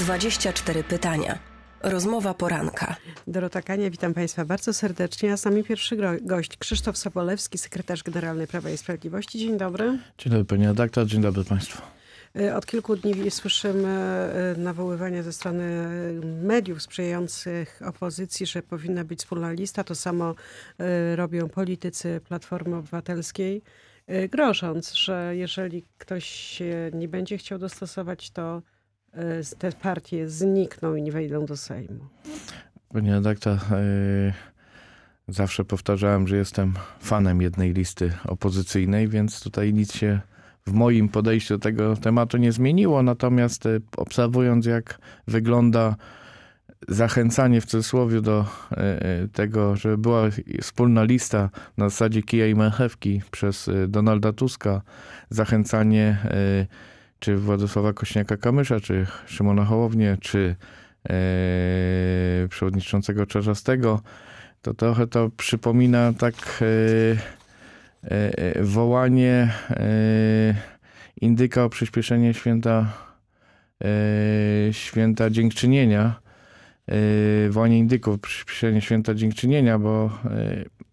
24 pytania. Rozmowa poranka. Dorota Kania, witam Państwa bardzo serdecznie. A z nami pierwszy gość, Krzysztof Sobolewski, sekretarz generalny Prawa i Sprawiedliwości. Dzień dobry. Dzień dobry Pani redaktor, dzień dobry Państwu. Y, od kilku dni słyszymy y, nawoływania ze strony mediów sprzyjających opozycji, że powinna być wspólna lista. To samo y, robią politycy Platformy Obywatelskiej, grożąc, że jeżeli ktoś nie będzie chciał dostosować, to Y, te partie znikną i nie wejdą do Sejmu. Pani redaktor, yy, zawsze powtarzałem, że jestem fanem jednej listy opozycyjnej, więc tutaj nic się w moim podejściu do tego tematu nie zmieniło. Natomiast yy, obserwując, jak wygląda zachęcanie w cudzysłowie do y, y, tego, że była wspólna lista na zasadzie kija i marchewki przez Donalda Tuska, zachęcanie czy Władysława Kośniaka-Kamysza, czy Szymona Hołownię, czy e, przewodniczącego Czarzastego, to trochę to przypomina tak e, e, wołanie indyka o przyspieszenie święta, święta dziękczynienia. Wołanie indyków, przyspieszenie święta dziękczynienia, bo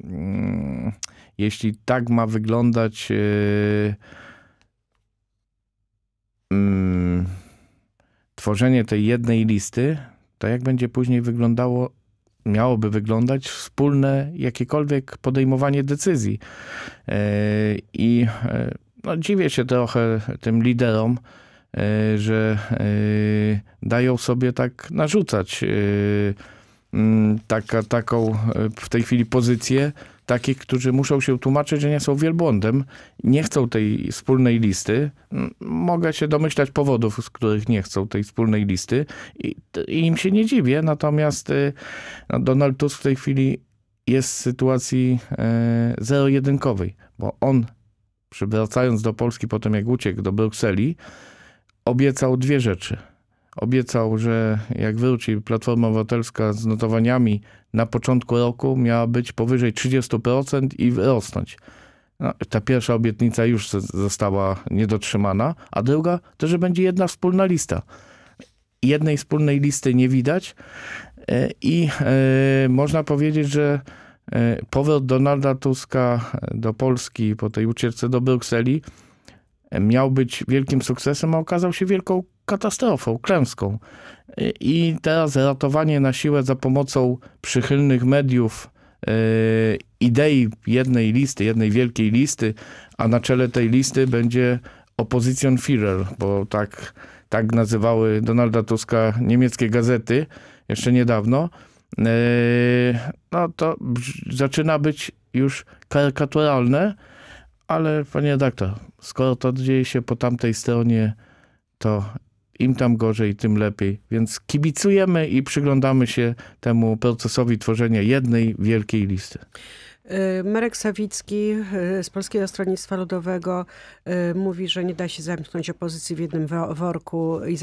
mm, jeśli tak ma wyglądać Mm, tworzenie tej jednej listy, to jak będzie później wyglądało, miałoby wyglądać wspólne jakiekolwiek podejmowanie decyzji. E, I e, no, dziwię się trochę tym liderom, e, że dają sobie tak narzucać mm, taka, taką w tej chwili pozycję, takich, którzy muszą się tłumaczyć, że nie są wielbłądem, nie chcą tej wspólnej listy. Mogę się domyślać powodów, z których nie chcą tej wspólnej listy i, i im się nie dziwię. Natomiast y, no, Donald Tusk w tej chwili jest w sytuacji e, zero-jedynkowej, bo on przywracając do Polski po tym jak uciekł do Brukseli, obiecał dwie rzeczy – obiecał, że jak wróci Platforma Obywatelska z notowaniami na początku roku, miała być powyżej 30% i rosnąć. No, ta pierwsza obietnica już została niedotrzymana, a druga to, że będzie jedna wspólna lista. Jednej wspólnej listy nie widać e, i e, można powiedzieć, że e, powrót Donalda Tuska do Polski po tej ucieczce do Brukseli miał być wielkim sukcesem, a okazał się wielką katastrofą, klęską. I teraz ratowanie na siłę za pomocą przychylnych mediów, e, idei jednej listy, jednej wielkiej listy, a na czele tej listy będzie Oppositionführer, bo tak, tak nazywały Donalda Tuska niemieckie gazety jeszcze niedawno, e, no to zaczyna być już karykaturalne, ale panie redaktor, skoro to dzieje się po tamtej stronie, to im tam gorzej, tym lepiej. Więc kibicujemy i przyglądamy się temu procesowi tworzenia jednej wielkiej listy. Y, Marek Sawicki y, z Polskiego Stronnictwa Ludowego y, mówi, że nie da się zamknąć opozycji w jednym worku i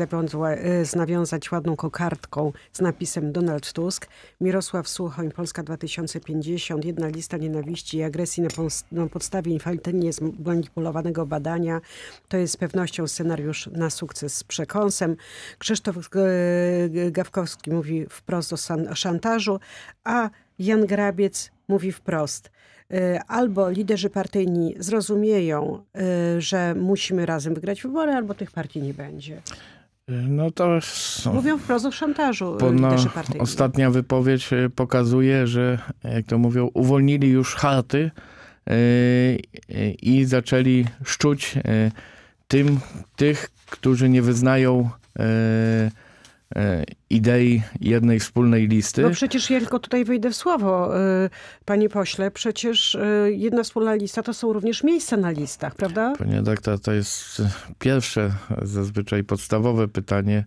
nawiązać ładną kokardką z napisem Donald Tusk. Mirosław Suchoń, Polska 2050, jedna lista nienawiści i agresji na, na podstawie infaltynnie zmanipulowanego badania. To jest z pewnością scenariusz na sukces z przekąsem. Krzysztof Gawkowski mówi wprost o szantażu, a Jan Grabiec mówi wprost. Y, albo liderzy partyjni zrozumieją, y, że musimy razem wygrać wybory, albo tych partii nie będzie. Y, no to Mówią wprost o szantażu Ostatnia wypowiedź pokazuje, że jak to mówią, uwolnili już chaty i zaczęli szczuć tym, tych, którzy nie wyznają E, idei jednej wspólnej listy. No przecież ja tylko tutaj wyjdę w słowo, e, panie pośle. Przecież e, jedna wspólna lista to są również miejsca na listach, prawda? Panie doktor, to jest pierwsze, zazwyczaj podstawowe pytanie,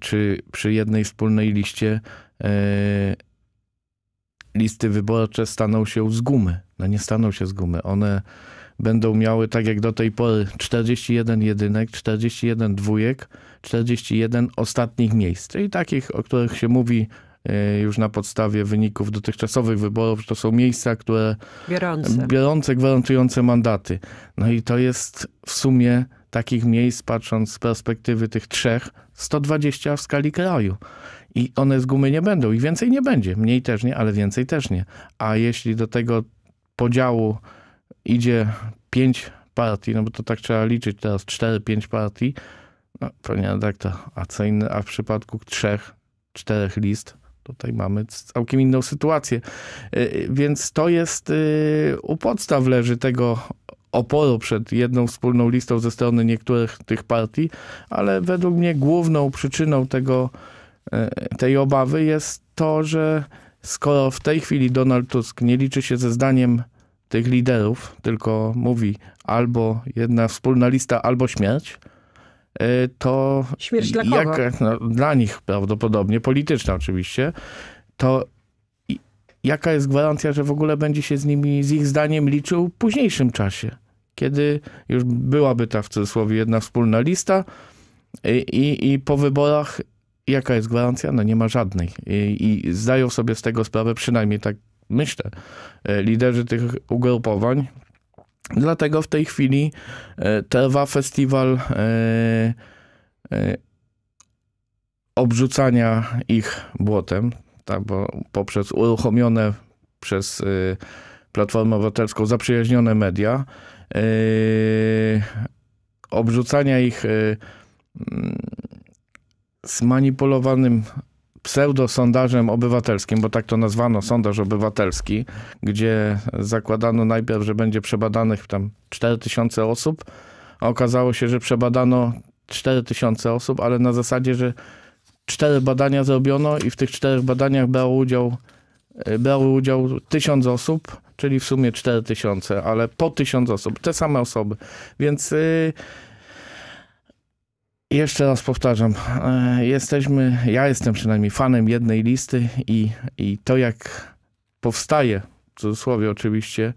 czy przy jednej wspólnej liście listy wyborcze staną się z gumy. No nie staną się z gumy. One będą miały, tak jak do tej pory, 41 jedynek, 41 dwójek, 41 ostatnich miejsc. I takich, o których się mówi e, już na podstawie wyników dotychczasowych wyborów, że to są miejsca, które biorące. biorące, gwarantujące mandaty. No i to jest w sumie takich miejsc, patrząc z perspektywy tych trzech, 120 w skali kraju. I one z gumy nie będą i więcej nie będzie. Mniej też nie, ale więcej też nie. A jeśli do tego podziału idzie pięć partii, no bo to tak trzeba liczyć teraz, cztery, pięć partii, no, pewnie redaktor, a co inne? a w przypadku trzech, czterech list, tutaj mamy całkiem inną sytuację. Y, y, więc to jest, y, u podstaw leży tego oporu przed jedną wspólną listą ze strony niektórych tych partii, ale według mnie główną przyczyną tego, tej obawy jest to, że skoro w tej chwili Donald Tusk nie liczy się ze zdaniem tych liderów, tylko mówi albo jedna wspólna lista, albo śmierć, y, to śmierć dla, kogo? Jak, no, dla nich prawdopodobnie, polityczna oczywiście, to jaka jest gwarancja, że w ogóle będzie się z nimi, z ich zdaniem liczył w późniejszym czasie, kiedy już byłaby ta w cudzysłowie jedna wspólna lista i, y, i, i po wyborach jaka jest gwarancja? No nie ma żadnej. I, y, I, zdają sobie z tego sprawę przynajmniej tak myślę, e, liderzy tych ugrupowań. Dlatego w tej chwili e, trwa festiwal e, obrzucania ich błotem, tak, bo poprzez uruchomione przez Platformę Obywatelską zaprzyjaźnione media, obrzucania ich zmanipulowanym pseudosondażem obywatelskim, bo tak to nazwano sondaż obywatelski, gdzie zakładano najpierw, że będzie przebadanych tam 4000 osób, a okazało się, że przebadano 4000 osób, ale na zasadzie, że cztery badania zrobiono i w tych czterech badaniach brało udział, e, brało udział 1000 osób, czyli w sumie 4000, ale po 1000 osób, te same osoby. Więc... Yy, jeszcze raz powtarzam, e, jesteśmy, ja jestem przynajmniej fanem jednej listy i, i to jak powstaje, w cudzysłowie oczywiście,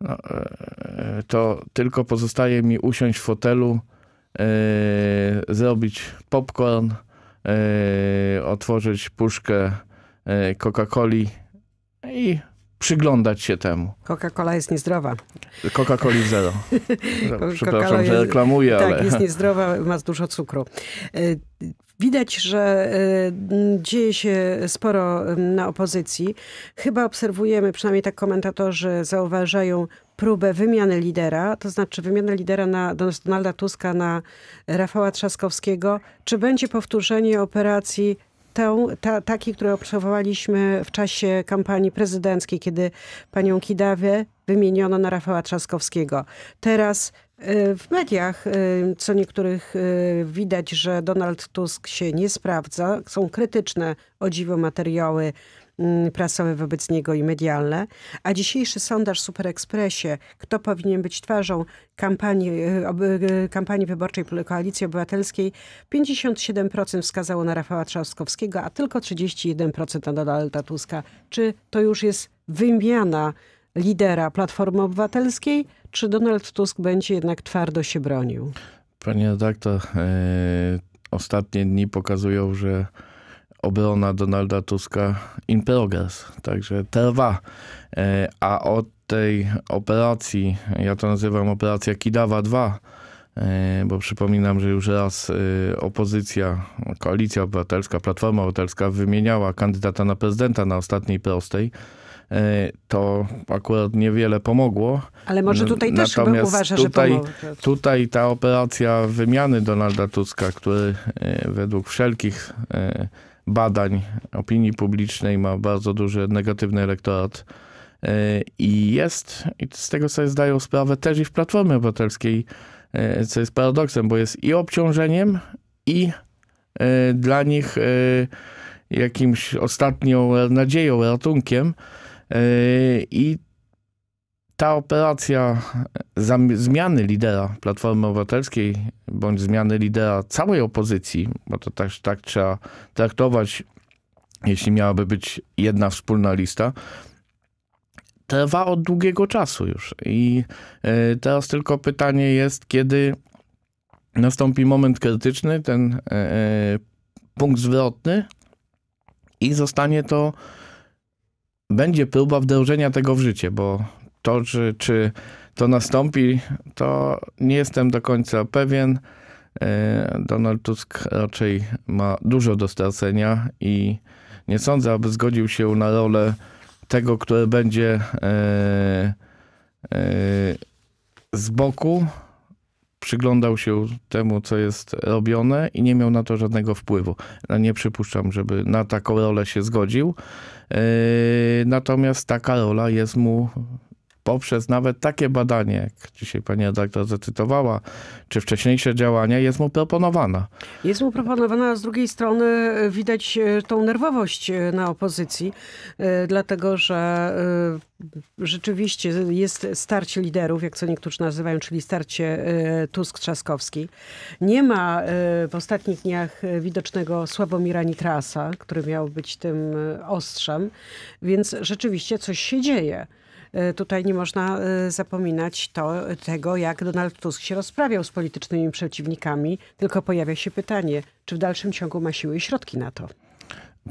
no, e, to tylko pozostaje mi usiąść w fotelu, e, zrobić popcorn, otworzyć puszkę Coca-Coli i przyglądać się temu. Coca-Cola jest niezdrowa. Coca-Coli zero. Przepraszam, że reklamuję, ale... Tak, jest niezdrowa, ma dużo cukru. E, widać, że e, dzieje się sporo na opozycji. Chyba obserwujemy, przynajmniej tak komentatorzy zauważają, próbę wymiany lidera, to znaczy wymiany lidera na Donalda Tuska na Rafała Trzaskowskiego. Czy będzie powtórzenie operacji tę, ta, taki, który obserwowaliśmy w czasie kampanii prezydenckiej, kiedy panią Kidawę wymieniono na Rafała Trzaskowskiego. Teraz y, w mediach, y, co niektórych y, widać, że Donald Tusk się nie sprawdza. Są krytyczne, o dziwo, materiały Mm, prasowe wobec niego i medialne. A dzisiejszy sondaż w Superekspresie, kto powinien być twarzą kampanii, e, e, kampanii wyborczej Koalicji Obywatelskiej, 57% wskazało na Rafała Trzaskowskiego, a tylko 31% na Donalda Tuska. Czy to już jest wymiana lidera Platformy Obywatelskiej, czy Donald Tusk będzie jednak twardo się bronił? Panie redaktor, yy, ostatnie dni pokazują, że obrona Donalda Tuska in progress, także trwa. E, a od tej operacji, ja to nazywam operacja Kidawa 2, e, bo przypominam, że już raz e, opozycja, koalicja obywatelska, Platforma Obywatelska wymieniała kandydata na prezydenta na ostatniej prostej. To akurat niewiele pomogło. Ale może tutaj też Natomiast uważa, tutaj, że pomogło. Tutaj ta operacja wymiany Donalda Tuska, który według wszelkich badań opinii publicznej, ma bardzo duży negatywny elektorat. Y, I jest, i z tego sobie zdają sprawę też i w Platformie Obywatelskiej, y, co jest paradoksem, bo jest i obciążeniem, i y, dla nich jakimś ostatnią nadzieją, ratunkiem. I ta operacja e, zmiany lidera Platformy Obywatelskiej bądź zmiany lidera całej opozycji, bo to też tak trzeba traktować, jeśli miałaby być jedna wspólna lista, trwa od długiego czasu już. I e, teraz tylko pytanie jest, kiedy nastąpi moment krytyczny, ten e, punkt zwrotny i zostanie to będzie próba wdrożenia tego w życie, bo to, czy, czy to nastąpi, to nie jestem do końca pewien. E, Donald Tusk raczej ma dużo do stracenia i nie sądzę, aby zgodził się na rolę tego, który będzie e, e, z boku przyglądał się temu, co jest robione i nie miał na to żadnego wpływu. Nie przypuszczam, żeby na taką rolę się zgodził. Natomiast taka rola jest mu poprzez nawet takie badanie, jak dzisiaj pani redaktor zacytowała, czy wcześniejsze działania, jest mu proponowana. Jest mu proponowana, a z drugiej strony widać e, tą nerwowość e, na opozycji, e, dlatego że rzeczywiście jest starcie liderów, jak co niektórzy nazywają, czyli starcie Tusk-Trzaskowski. Nie ma w ostatnich dniach widocznego Sławomira Nitrasa, który miał być tym ostrzem, więc rzeczywiście coś się dzieje. E, tutaj nie można e, zapominać to, tego, jak Donald Tusk się rozprawiał z politycznymi przeciwnikami, tylko pojawia się pytanie, czy w dalszym ciągu ma siły i środki na to?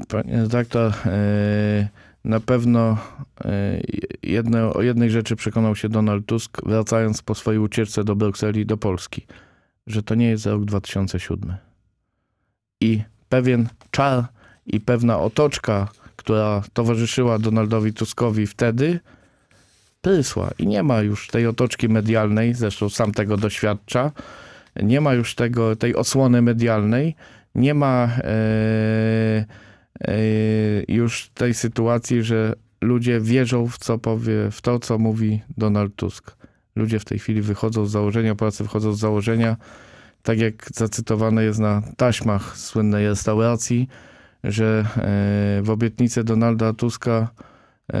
Panie to e, na pewno jedne, o jednej rzeczy przekonał się Donald Tusk, wracając po swojej ucieczce do Brukseli, do Polski, że to nie jest rok 2007. I pewien czar i pewna otoczka, która towarzyszyła Donaldowi Tuskowi wtedy, pysła i nie ma już tej otoczki medialnej, zresztą sam tego doświadcza, nie ma już tego, tej osłony medialnej, nie ma e, e, już tej sytuacji, że ludzie wierzą w, co powie, w to, co mówi Donald Tusk. Ludzie w tej chwili wychodzą z założenia, Polacy wychodzą z założenia, tak jak zacytowane jest na taśmach słynnej restauracji, że e, w obietnicę Donalda Tuska E,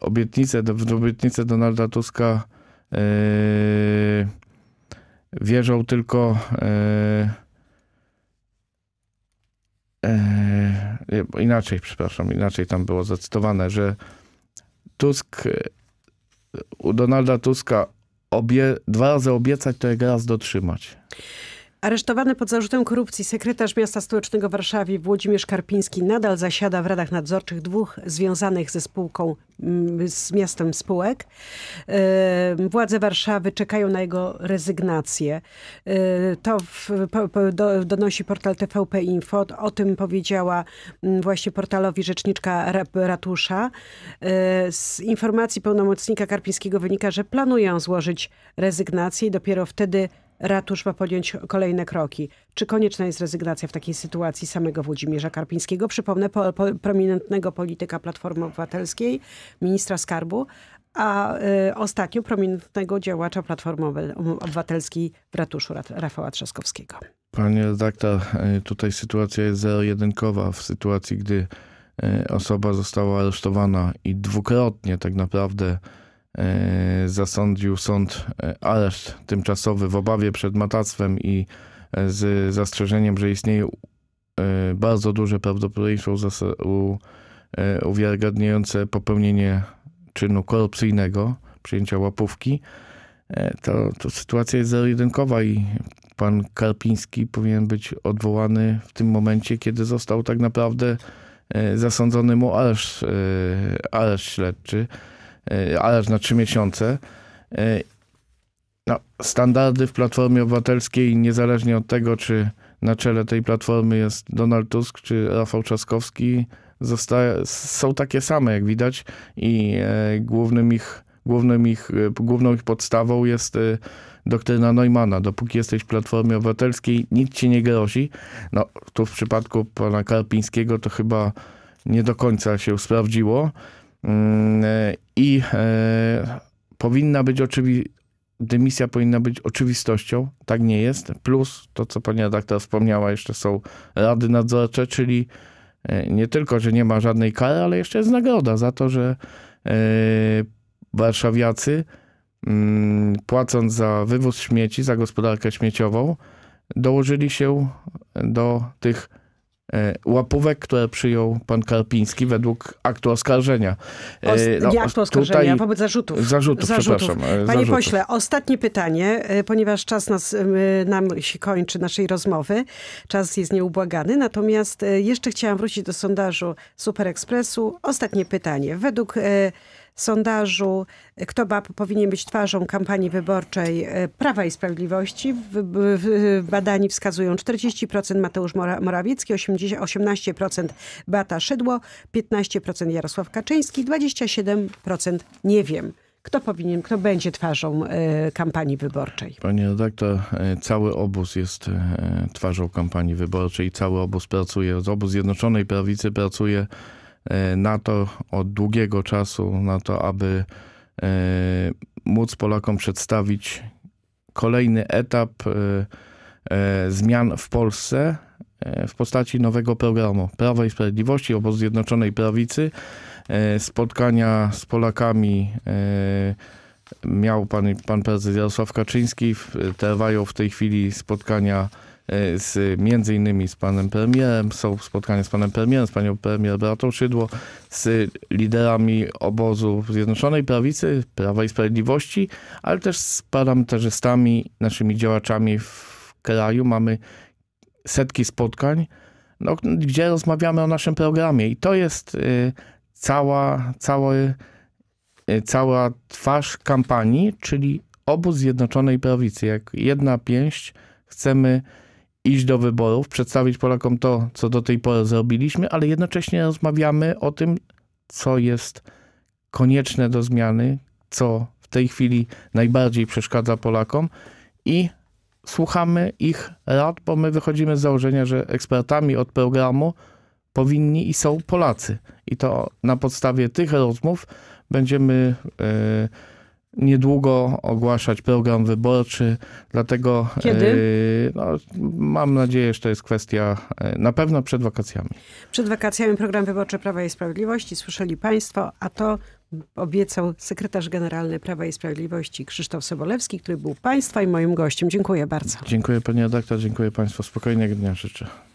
obietnicę, w obietnicę Donalda Tuska e, wierzą tylko e, inaczej, przepraszam, inaczej tam było zacytowane, że Tusk u Donalda Tuska obie, dwa razy obiecać, to jak raz dotrzymać. Aresztowany pod zarzutem korupcji sekretarz miasta stołecznego Warszawy Włodzimierz Karpiński nadal zasiada w radach nadzorczych dwóch związanych ze spółką, mm, z miastem spółek. Władze Warszawy czekają na jego rezygnację. To w, do, donosi portal TVP Info. O tym powiedziała mm, właśnie portalowi rzeczniczka ratusza. Z informacji pełnomocnika Karpińskiego wynika, że planują złożyć rezygnację i dopiero wtedy ratusz ma podjąć kolejne kroki. Czy konieczna jest rezygnacja w takiej sytuacji samego Włodzimierza Karpińskiego? Przypomnę, po, po, prominentnego polityka Platformy Obywatelskiej, ministra skarbu, a y, ostatnio prominentnego działacza Platformy Obywatelskiej w ratuszu Rafała Trzaskowskiego. Panie redaktor, y, tutaj sytuacja jest zero-jedynkowa. W sytuacji, gdy y, osoba została aresztowana i dwukrotnie tak naprawdę E, zasądził sąd e, areszt tymczasowy w obawie przed matactwem i e, z zastrzeżeniem, że istnieje bardzo duże prawdopodobieństwo uwiarygadniające popełnienie czynu korupcyjnego, przyjęcia łapówki, to, to sytuacja jest zero-jedynkowa i pan Karpiński powinien być odwołany w tym momencie, kiedy został tak naprawdę zasądzony mu areszt, areszt śledczy. E, aż na trzy miesiące. E, no, standardy w Platformie Obywatelskiej, niezależnie od tego, czy na czele tej platformy jest Donald Tusk czy Rafał Trzaskowski, zostaje, są takie same, jak widać, i e, głównym ich, głównym ich, główną ich podstawą jest doktryna Neumana. Dopóki jesteś w Platformie Obywatelskiej, nic ci nie grozi. No, tu w przypadku pana Karpińskiego to chyba nie do końca się sprawdziło. Mm, e, I e, powinna być oczywiście, dymisja powinna być oczywistością, tak nie jest. Plus to, co pani redaktor wspomniała, jeszcze są rady nadzorcze, czyli e, nie tylko, że nie ma żadnej kary, ale jeszcze jest nagroda za to, że warszawiacy mm, płacąc za wywóz śmieci, za gospodarkę śmieciową, dołożyli się do tych E, łapówek, które przyjął pan Karpiński według aktu oskarżenia. E, Ost no, aktu oskarżenia? Tutaj... Wobec zarzutów. Zarzutów, zarzutów. przepraszam. E, Panie zarzutów. pośle, ostatnie pytanie, ponieważ czas nas, nam się kończy, naszej rozmowy. Czas jest nieubłagany. Natomiast jeszcze chciałam wrócić do sondażu Super Expressu. Ostatnie pytanie. Według sondażu, e, kto ba powinien być twarzą kampanii wyborczej e, Prawa i Sprawiedliwości. W, w, badani wskazują 40% Mateusz Morawiecki, 80, 18% Bata Szydło, 15% Jarosław Kaczyński, 27% nie wiem kto powinien, kto będzie twarzą e, kampanii wyborczej? Panie redaktor, cały obóz jest twarzą kampanii wyborczej, cały obóz pracuje, obóz Zjednoczonej Prawicy pracuje E, na to od długiego czasu, na to, aby e, móc Polakom przedstawić kolejny etap e, zmian w Polsce w postaci nowego programu Prawa i Sprawiedliwości, obóz Zjednoczonej Prawicy. Spotkania z Polakami miał pan, pan prezes Jarosław Kaczyński. Trwają w tej chwili spotkania E, z, między innymi z panem premierem, są spotkania z panem premierem, z panią premier Beatą Szydło, z liderami obozu Zjednoczonej Prawicy, Prawa i Sprawiedliwości, ale też z parlamentarzystami, naszymi działaczami w kraju. Mamy setki spotkań, no, gdzie rozmawiamy o naszym programie i to jest y, cała, cały, y, e, cała twarz kampanii, czyli obóz Zjednoczonej Prawicy. Jak jedna pięść chcemy iść do wyborów, przedstawić Polakom to, co do tej pory zrobiliśmy, ale jednocześnie rozmawiamy o tym, co jest konieczne do zmiany, co w tej chwili najbardziej przeszkadza Polakom i słuchamy ich rad, bo my wychodzimy z założenia, że ekspertami od programu powinni i są Polacy. I to na podstawie tych rozmów będziemy. Yy, niedługo ogłaszać program wyborczy, dlatego Kiedy? E, no, mam nadzieję, że to jest kwestia e, na pewno przed wakacjami. Przed wakacjami program wyborczy Prawa i Sprawiedliwości, słyszeli Państwo, a to obiecał sekretarz generalny Prawa i Sprawiedliwości Krzysztof Sobolewski, który był Państwa i moim gościem. Dziękuję bardzo. Dziękuję Pani redaktor, dziękuję Państwu. Spokojnego dnia życzę.